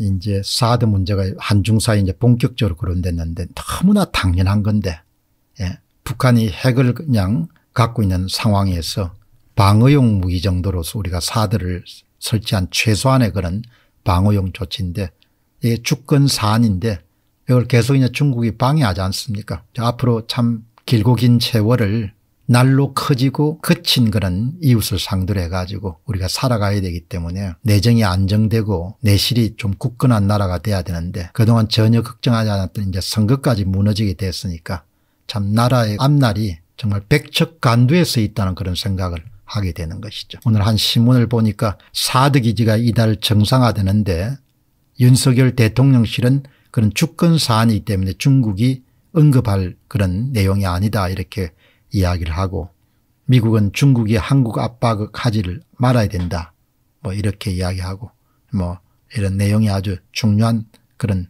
이제 사드 문제가 한중사에 이제 본격적으로 거론됐는데 너무나 당연한 건데 예. 북한이 핵을 그냥 갖고 있는 상황에서 방어용 무기 정도로서 우리가 사드를 설치한 최소한의 그런 방어용 조치인데 이게 주권 사안인데 이걸 계속 이제 중국이 방해하지 않습니까? 앞으로 참 길고 긴 세월을 날로 커지고 거친 그런 이웃을 상대로 해가지고 우리가 살아가야 되기 때문에 내정이 안정되고 내실이 좀 굳건한 나라가 돼야 되는데 그동안 전혀 걱정하지 않았던 이제 선거까지 무너지게 됐으니까 참 나라의 앞날이 정말 백척간두에 서 있다는 그런 생각을 하게 되는 것이죠. 오늘 한 신문을 보니까 사드기지가 이달 정상화되는데 윤석열 대통령실은 그런 주권 사안이기 때문에 중국이 언급할 그런 내용이 아니다 이렇게 이야기를 하고 미국은 중국이 한국 압박하지를 그 말아야 된다. 뭐 이렇게 이야기하고 뭐 이런 내용이 아주 중요한 그런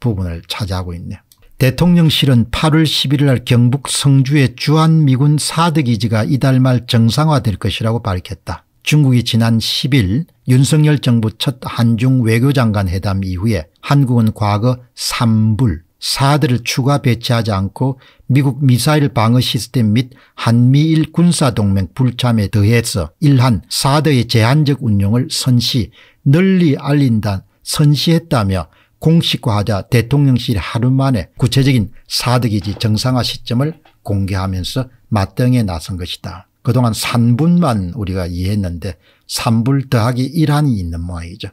부분을 차지하고 있네요. 대통령실은 8월 11일 날 경북 성주의 주한미군 사드기지가 이달 말 정상화될 것이라고 밝혔다. 중국이 지난 10일 윤석열 정부 첫 한중 외교장관 회담 이후에 한국은 과거 3불 사드를 추가 배치하지 않고 미국 미사일 방어 시스템 및 한미일 군사동맹 불참에 더해서 일한 사드의 제한적 운용을 선시 널리 알린다 선시했다며 공식화하자 대통령실이 하루 만에 구체적인 사드기지 정상화 시점을 공개하면서 맞등에 나선 것이다. 그동안 3분만 우리가 이해했는데 3불 더하기 1한이 있는 모양이죠.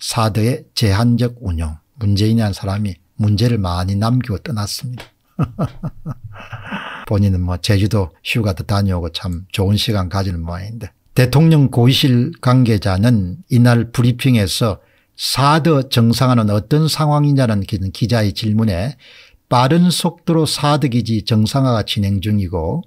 사드의 제한적 운용 문재인이라는 사람이 문제를 많이 남기고 떠났습니다. 본인은 뭐 제주도 휴가도 다녀오고 참 좋은 시간 가지는 모양인데 대통령 고위실 관계자는 이날 브리핑에서 사드 정상화는 어떤 상황이냐는 기자의 질문에 빠른 속도로 사드 기지 정상화가 진행 중이고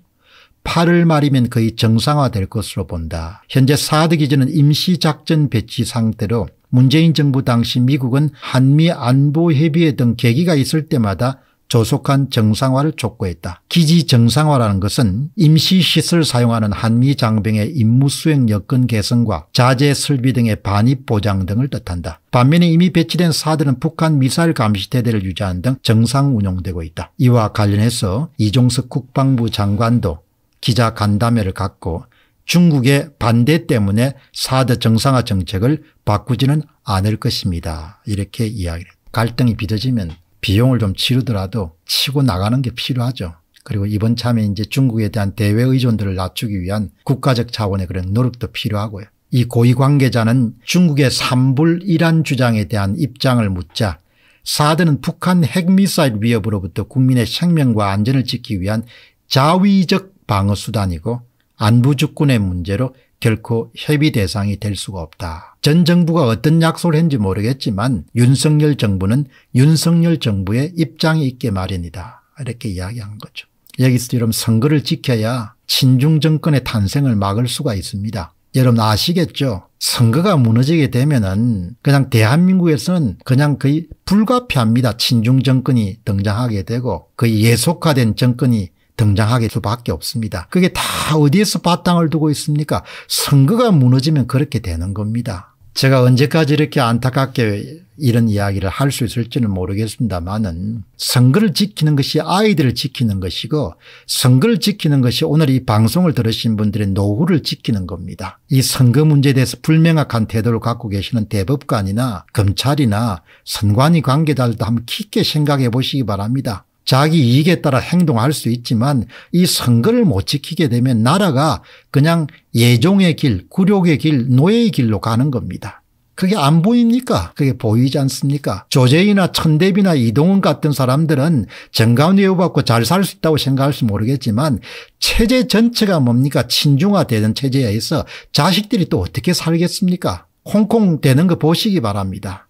8월 말이면 거의 정상화될 것으로 본다. 현재 사드 기지는 임시작전 배치 상태로 문재인 정부 당시 미국은 한미 안보협의회 등 계기가 있을 때마다 조속한 정상화를 촉구했다. 기지 정상화라는 것은 임시시설 사용하는 한미 장병의 임무수행 여건 개선과 자재 설비 등의 반입 보장 등을 뜻한다. 반면에 이미 배치된 사들은 북한 미사일 감시태대를 유지하는 등 정상 운용되고 있다. 이와 관련해서 이종석 국방부 장관도 기자 간담회를 갖고 중국의 반대 때문에 사드 정상화 정책을 바꾸지는 않을 것입니다. 이렇게 이야기를 갈등이 빚어지면 비용을 좀 치르더라도 치고 나가는 게 필요하죠. 그리고 이번 참에 이제 중국에 대한 대외 의존도를 낮추기 위한 국가적 차원의 그런 노력도 필요하고요. 이 고위 관계자는 중국의 삼불이란 주장에 대한 입장을 묻자 사드는 북한 핵미사일 위협으로부터 국민의 생명과 안전을 지키기 위한 자위적 방어수단이고 안부주권의 문제로 결코 협의 대상이 될 수가 없다. 전 정부가 어떤 약속을 했는지 모르겠지만 윤석열 정부는 윤석열 정부의 입장이 있게 마련이다. 이렇게 이야기한 거죠. 여기서 여러분 선거를 지켜야 친중 정권의 탄생을 막을 수가 있습니다. 여러분 아시겠죠? 선거가 무너지게 되면은 그냥 대한민국에서는 그냥 거의 불가피합니다. 친중 정권이 등장하게 되고 거의 예속화된 정권이 등장하게 수밖에 없습니다. 그게 다 어디에서 바탕을 두고 있습니까? 선거가 무너지면 그렇게 되는 겁니다. 제가 언제까지 이렇게 안타깝게 이런 이야기를 할 수 있을지는 모르겠습니다만은 선거를 지키는 것이 아이들을 지키는 것이고 선거를 지키는 것이 오늘 이 방송을 들으신 분들의 노후를 지키는 겁니다. 이 선거 문제에 대해서 불명확한 태도를 갖고 계시는 대법관이나 검찰이나 선관위 관계자들도 한번 깊게 생각해 보시기 바랍니다. 자기 이익에 따라 행동할 수 있지만 이 선거를 못 지키게 되면 나라가 그냥 예종의 길, 굴욕의 길, 노예의 길로 가는 겁니다. 그게 안 보입니까? 그게 보이지 않습니까? 조재희나 천대비나 이동훈 같은 사람들은 정가운 예우받고 잘 살 수 있다고 생각할지 모르겠지만 체제 전체가 뭡니까? 친중화되는 체제에서 자식들이 또 어떻게 살겠습니까? 홍콩 되는 거 보시기 바랍니다.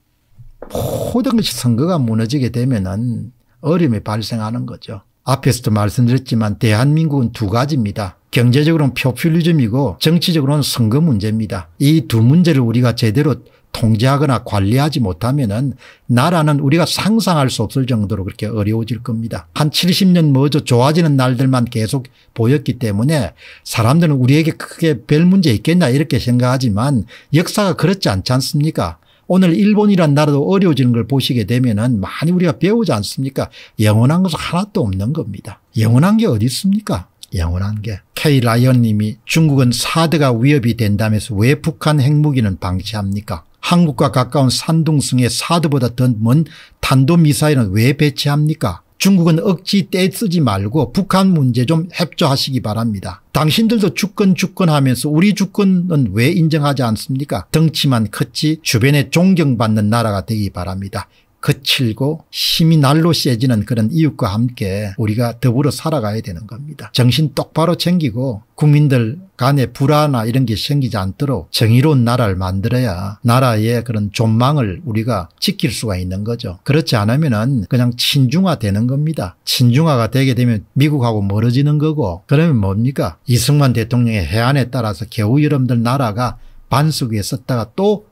모든 것이 선거가 무너지게 되면은 어려움이 발생하는 거죠. 앞에서도 말씀드렸지만 대한민국은 두 가지입니다. 경제적으로는 표퓰리즘이고 정치적으로는 선거 문제입니다. 이 두 문제를 우리가 제대로 통제하거나 관리하지 못하면 은 나라는 우리가 상상할 수 없을 정도로 그렇게 어려워질 겁니다. 한 70년 먼저 좋아지는 날들만 계속 보였기 때문에 사람들은 우리에게 크게 별 문제 있겠냐 이렇게 생각하지만 역사가 그렇지 않지 않습니까 오늘 일본이란 나라도 어려워지는 걸 보시게 되면은 많이 우리가 배우지 않습니까? 영원한 것은 하나도 없는 겁니다. 영원한 게 어디 있습니까? 영원한 게. K라이언 님이 중국은 사드가 위협이 된다면서 왜 북한 핵무기는 방치합니까? 한국과 가까운 산둥성에 사드보다 더 먼 탄도미사일은 왜 배치합니까? 중국은 억지 떼쓰지 말고 북한 문제 좀 협조하시기 바랍니다. 당신들도 주권 주권 하면서 우리 주권은 왜 인정하지 않습니까? 덩치만 컸지 주변에 존경받는 나라가 되기 바랍니다. 거칠고 힘이 날로 세지는 그런 이웃과 함께 우리가 더불어 살아가야 되는 겁니다. 정신 똑바로 챙기고 국민들 간에 불화나 이런 게 생기지 않도록 정의로운 나라를 만들어야 나라의 그런 존망을 우리가 지킬 수가 있는 거죠. 그렇지 않으면 은 그냥 친중화 되는 겁니다. 친중화가 되게 되면 미국하고 멀어지는 거고 그러면 뭡니까 이승만 대통령의 해안에 따라서 겨우 여러분들 나라가 반석 위에 섰다가 또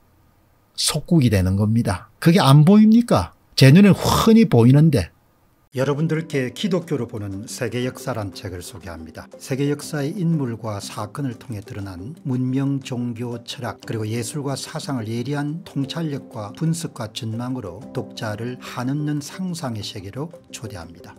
속국이 되는 겁니다. 그게 안 보입니까? 제 눈엔 훤히 보이는데. 여러분들께 기독교로 보는 세계 역사란 책을 소개합니다. 세계 역사의 인물과 사건을 통해 드러난 문명, 종교, 철학 그리고 예술과 사상을 예리한 통찰력과 분석과 전망으로 독자를 한없는 상상의 세계로 초대합니다.